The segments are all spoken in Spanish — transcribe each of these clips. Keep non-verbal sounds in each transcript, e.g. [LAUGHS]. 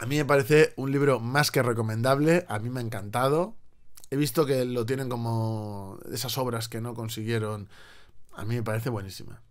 A mí me parece un libro más que recomendable, a mí me ha encantado. He visto que lo tienen como esas obras que no consiguieron. A mí me parece buenísima.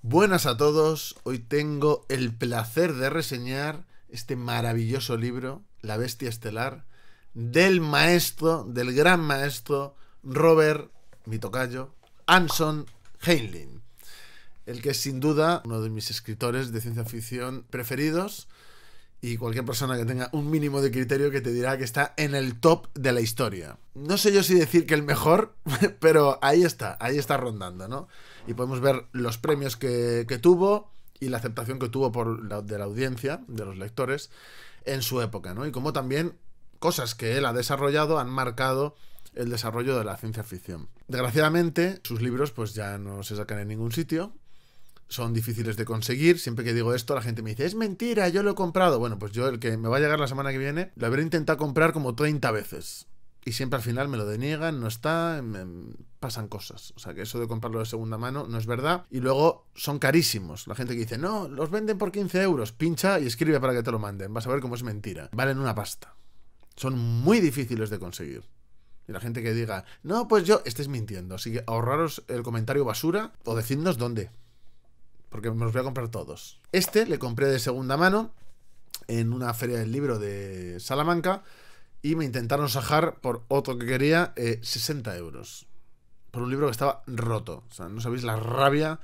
Buenas a todos, hoy tengo el placer de reseñar este maravilloso libro, La Bestia Estelar, del maestro, del gran maestro Robert Mitocayo, Anson Heinlein, el que es sin duda uno de mis escritores de ciencia ficción preferidos y cualquier persona que tenga un mínimo de criterio que te dirá que está en el top de la historia. No sé yo si decir que el mejor, [LAUGHS] pero ahí está, ahí está rondando, ¿no? Y podemos ver los premios que, que tuvo y la aceptación que tuvo por la, de la audiencia, de los lectores, en su época, ¿no? Y como también cosas que él ha desarrollado han marcado el desarrollo de la ciencia ficción. Desgraciadamente, sus libros pues ya no se sacan en ningún sitio, son difíciles de conseguir. Siempre que digo esto, la gente me dice, es mentira, yo lo he comprado. Bueno, pues yo el que me va a llegar la semana que viene, lo habré intentado comprar como 30 veces. Y siempre al final me lo deniegan, no está, pasan cosas. O sea que eso de comprarlo de segunda mano no es verdad. Y luego son carísimos. La gente que dice, no, los venden por 15 euros, pincha y escribe para que te lo manden. Vas a ver cómo es mentira. Valen una pasta. Son muy difíciles de conseguir. Y la gente que diga, no, pues yo, estáis mintiendo. Así que ahorraros el comentario basura o decidnos dónde. Porque me los voy a comprar todos. Este le compré de segunda mano en una feria del libro de Salamanca y me intentaron sajar por otro que quería 60 eh, euros. Por un libro que estaba roto. O sea, no sabéis la rabia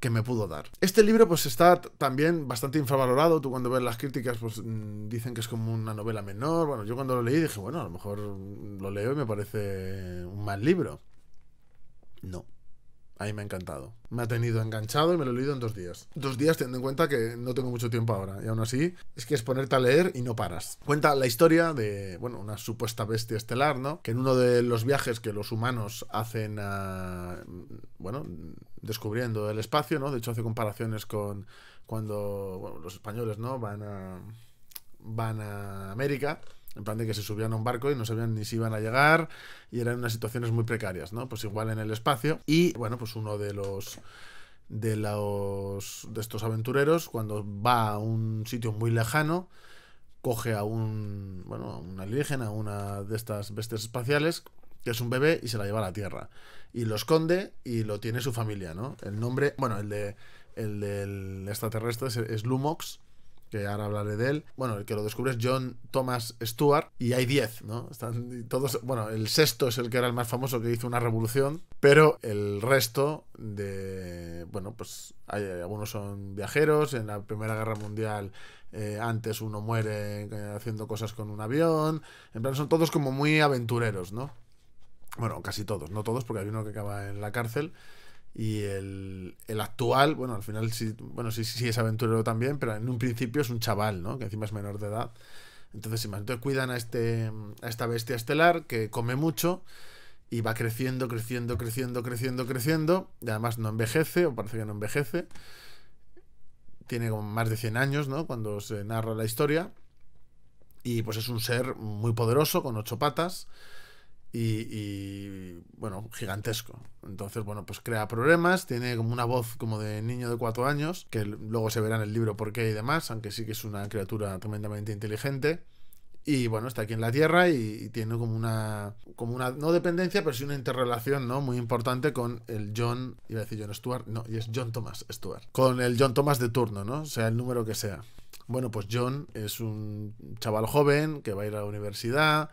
que me pudo dar. Este libro pues está también bastante infravalorado, tú cuando ves las críticas pues mm, dicen que es como una novela menor, bueno, yo cuando lo leí dije, bueno, a lo mejor lo leo y me parece un mal libro. No. Ahí me ha encantado. Me ha tenido enganchado y me lo he leído en dos días. Dos días teniendo en cuenta que no tengo mucho tiempo ahora. Y aún así, es que es ponerte a leer y no paras. Cuenta la historia de, bueno, una supuesta bestia estelar, ¿no? Que en uno de los viajes que los humanos hacen a, ah, bueno, descubriendo el espacio, ¿no? De hecho, hace comparaciones con cuando, los españoles, ¿no? Van a, van a América en plan de que se subían a un barco y no sabían ni si iban a llegar y eran unas situaciones muy precarias, ¿no? Pues igual en el espacio. Y bueno, pues uno de los de los de estos aventureros cuando va a un sitio muy lejano coge a un bueno, a un alienígena, a una de estas bestias espaciales que es un bebé y se la lleva a la Tierra y lo esconde y lo tiene su familia, ¿no? El nombre, bueno, el de el del extraterrestre es Lumox que ahora hablaré de él. Bueno, el que lo descubre es John Thomas Stuart y hay 10, ¿no? Están todos, bueno, el sexto es el que era el más famoso que hizo una revolución, pero el resto de, bueno, pues algunos son viajeros, en la Primera Guerra Mundial eh, antes uno muere eh, haciendo cosas con un avión, en plan son todos como muy aventureros, ¿no? Bueno, casi todos, no todos, porque hay uno que acaba en la cárcel. Y el, actual, bueno, al final sí, bueno, sí, sí, es aventurero también, pero en un principio es un chaval, ¿no? Que encima es menor de edad. Entonces, imagínate, cuidan a, este, a esta bestia estelar que come mucho y va creciendo, creciendo, creciendo, creciendo, creciendo. Y además no envejece, o parece que no envejece. Tiene más de 100 años, ¿no? Cuando se narra la historia. Y pues es un ser muy poderoso, con ocho patas y, bueno, gigantesco. Entonces, bueno, pues crea problemas, tiene como una voz como de niño de cuatro años, que luego se verá en el libro por qué y demás, aunque sí que es una criatura tremendamente inteligente. Y bueno, está aquí en la Tierra y, tiene como una, como una, no dependencia, pero sí una interrelación, ¿no? Muy importante con el John, iba a decir John Stuart no, y es John Thomas Stuart, con el John Thomas de turno, ¿no? Sea el número que sea. Bueno, pues John es un chaval joven que va a ir a la universidad,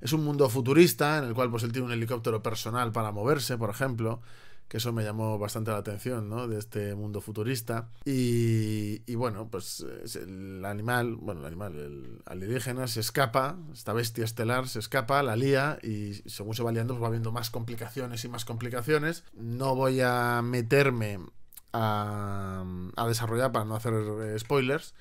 es un mundo futurista en el cual pues él tiene un helicóptero personal para moverse, por ejemplo, que eso me llamó bastante la atención, De este mundo futurista. Y, bueno, pues el animal, bueno, el animal, el alienígena se escapa, esta bestia estelar se escapa, la lía y según se va liando pues va habiendo más complicaciones y más complicaciones. No voy a meterme a, a desarrollar para no hacer eh, spoilers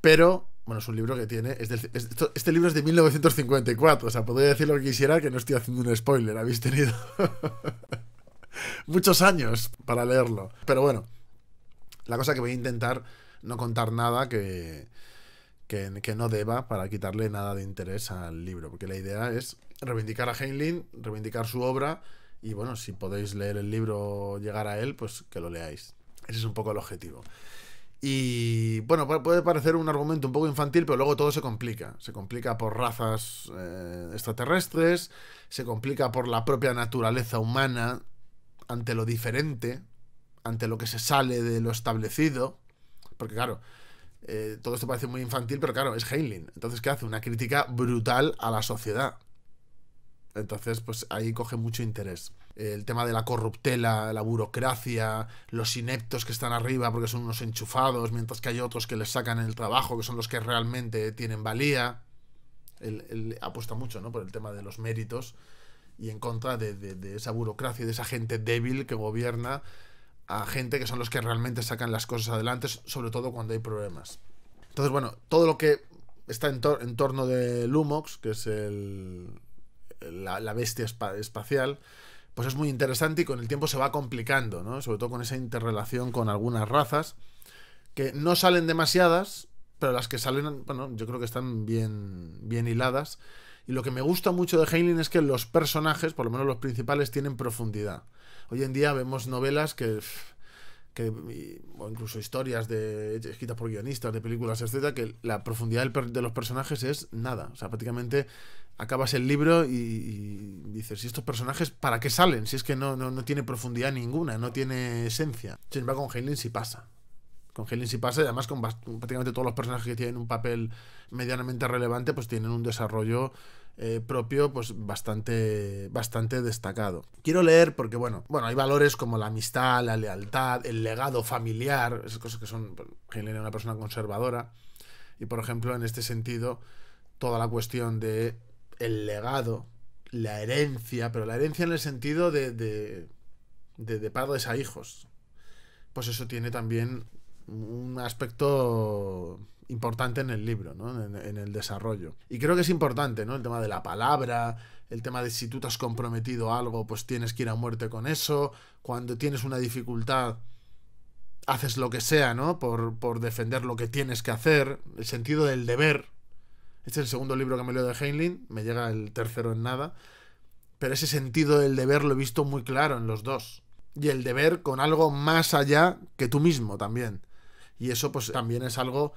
pero, bueno, es un libro que tiene. este libro es de 1954, o sea, podría decir lo que quisiera que no estoy haciendo un spoiler. Habéis tenido [LAUGHS] muchos años para leerlo. Pero bueno, la cosa que voy a intentar no contar nada que, que, que, no deba para quitarle nada de interés al libro, porque la idea es reivindicar a Heinlein, reivindicar su obra, y bueno, si podéis leer el libro, llegar a él, pues que lo leáis. Ese es un poco el objetivo. Y bueno, puede parecer un argumento un poco infantil, pero luego todo se complica. Se complica por razas eh, extraterrestres, se complica por la propia naturaleza humana ante lo diferente, ante lo que se sale de lo establecido. Porque claro, eh, todo esto parece muy infantil, pero claro, es Heinlein. Entonces, ¿qué hace? Una crítica brutal a la sociedad. Entonces, pues ahí coge mucho interés. El tema de la corruptela, la burocracia, los ineptos que están arriba porque son unos enchufados, mientras que hay otros que les sacan el trabajo, que son los que realmente tienen valía. Él, apuesta mucho, ¿no? Por el tema de los méritos y en contra de, esa burocracia, de esa gente débil que gobierna a gente que son los que realmente sacan las cosas adelante, sobre todo cuando hay problemas. Entonces, bueno, todo lo que está en torno de Lumox, que es el, la, bestia espacial, pues es muy interesante y con el tiempo se va complicando, ¿no? Sobre todo con esa interrelación con algunas razas, que no salen demasiadas, pero las que salen, bueno, yo creo que están bien, bien hiladas. Y lo que me gusta mucho de Heinlein es que los personajes, por lo menos los principales, tienen profundidad. Hoy en día vemos novelas que o incluso historias escritas por guionistas de películas, etcétera, que la profundidad de los personajes es nada. O sea, prácticamente acabas el libro y, dices, ¿y estos personajes para qué salen? Si es que no, tiene profundidad ninguna, no tiene esencia. Sin embargo, con Heinlein si pasa. Con Heinlein si pasa y además con prácticamente todos los personajes que tienen un papel medianamente relevante, pues tienen un desarrollo eh, propio pues bastante, bastante destacado. Quiero leer porque, bueno, bueno, hay valores como la amistad, la lealtad, el legado familiar, esas cosas que son... Pues, Heinlein era una persona conservadora y, por ejemplo, en este sentido, toda la cuestión de el legado, la herencia, pero la herencia en el sentido de, de, de, padres a hijos. Pues eso tiene también un aspecto importante en el libro, ¿no? En, el desarrollo. Y creo que es importante, ¿no? El tema de la palabra, el tema de si tú te has comprometido a algo, pues tienes que ir a muerte con eso. Cuando tienes una dificultad, haces lo que sea, ¿no? Por, por defender lo que tienes que hacer. El sentido del deber, este es el segundo libro que me leo de Heinlein, me llega el tercero en nada, pero ese sentido del deber lo he visto muy claro en los dos. Y el deber con algo más allá que tú mismo también. Y eso pues también es algo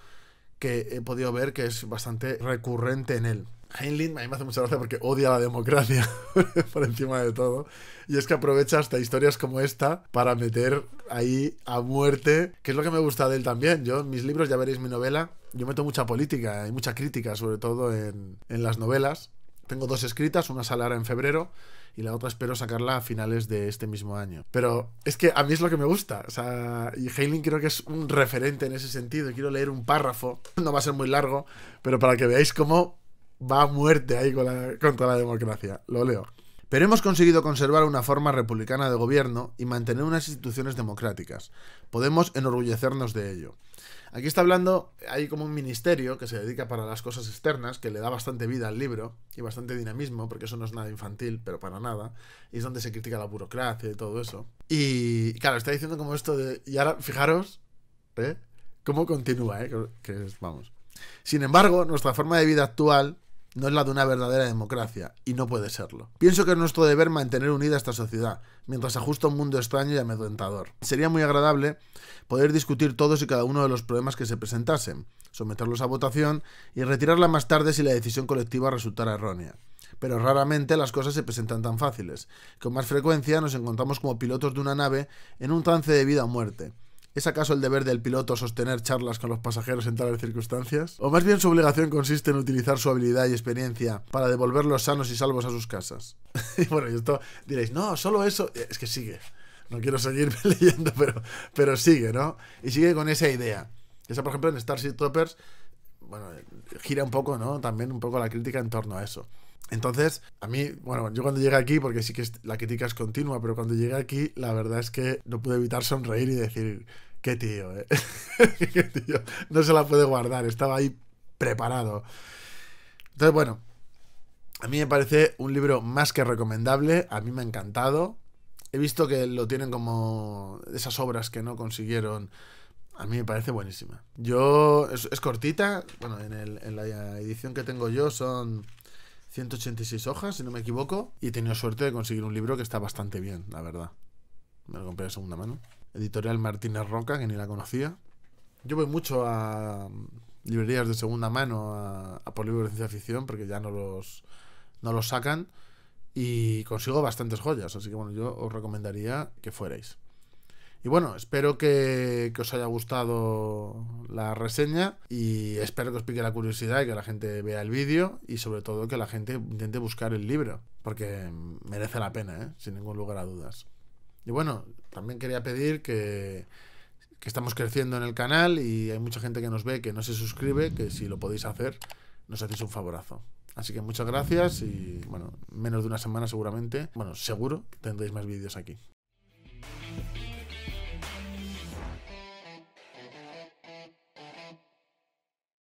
que he podido ver que es bastante recurrente en él. Heinlein a mí me hace mucha gracia porque odia la democracia [LAUGHS] por encima de todo. Y es que aprovecha hasta historias como esta para meter ahí a muerte, que es lo que me gusta de él también. Yo en mis libros, ya veréis mi novela, yo meto mucha política y mucha crítica, sobre todo en, en las novelas. Tengo dos escritas, una salará en febrero y la otra espero sacarla a finales de este mismo año. Pero es que a mí es lo que me gusta. y Heinlein creo que es un referente en ese sentido. Quiero leer un párrafo, [LAUGHS] no va a ser muy largo, pero para que veáis cómo va a muerte ahí con contra la democracia. Lo leo. Pero hemos conseguido conservar una forma republicana de gobierno y mantener unas instituciones democráticas. Podemos enorgullecernos de ello. Aquí está hablando, hay como un ministerio que se dedica para las cosas externas, que le da bastante vida al libro y bastante dinamismo, porque eso no es nada infantil, pero para nada. Y es donde se critica la burocracia y todo eso. Y claro, está diciendo como esto de... Y ahora, fijaros, ¿eh? ¿Cómo continúa? Eh? vamos. Sin embargo, nuestra forma de vida actual no es la de una verdadera democracia, y no puede serlo. Pienso que es nuestro deber mantener unida esta sociedad, mientras ajusta un mundo extraño y amedrentador. Sería muy agradable poder discutir todos y cada uno de los problemas que se presentasen, someterlos a votación y retirarla más tarde si la decisión colectiva resultara errónea. Pero raramente las cosas se presentan tan fáciles. Con más frecuencia nos encontramos como pilotos de una nave en un trance de vida o muerte ¿Es acaso el deber del piloto sostener charlas con los pasajeros en tales circunstancias? ¿O más bien su obligación consiste en utilizar su habilidad y experiencia para devolverlos sanos y salvos a sus casas? [LAUGHS] y bueno, y esto diréis, no, solo eso. Eh, es que sigue. No quiero seguir [LAUGHS] leyendo, pero, pero sigue, ¿no? Y sigue con esa idea. Esa, por ejemplo, en Starship Troopers, bueno, eh, gira un poco, ¿no? También un poco la crítica en torno a eso. Entonces, a mí, bueno, yo cuando llegué aquí, porque sí que la crítica es continua, pero cuando llegué aquí, la verdad es que no pude evitar sonreír y decir, qué tío, eh? [LAUGHS] qué tío, no se la puede guardar, estaba ahí preparado. Entonces, bueno, a mí me parece un libro más que recomendable, a mí me ha encantado. He visto que lo tienen como esas obras que no consiguieron. A mí me parece buenísima. Yo, es, cortita, bueno, en la edición que tengo yo son 186 hojas, si no me equivoco, y he tenido suerte de conseguir un libro que está bastante bien, la verdad. Me lo compré de segunda mano. Editorial Martínez Roca, que ni la conocía. Yo voy mucho a mm, librerías de segunda mano a, por libros de ciencia ficción porque ya no los, no los sacan y consigo bastantes joyas. Así que bueno, yo os recomendaría que fuerais. Y bueno, espero que, os haya gustado la reseña y espero que os pique la curiosidad y que la gente vea el vídeo y sobre todo que la gente intente buscar el libro, porque merece la pena, ¿eh? sin ningún lugar a dudas. Y bueno, también quería pedir que, que estamos creciendo en el canal y hay mucha gente que nos ve que no se suscribe, que si lo podéis hacer, nos hacéis un favorazo. Así que muchas gracias y bueno, menos de una semana seguramente, bueno, seguro tendréis más vídeos aquí.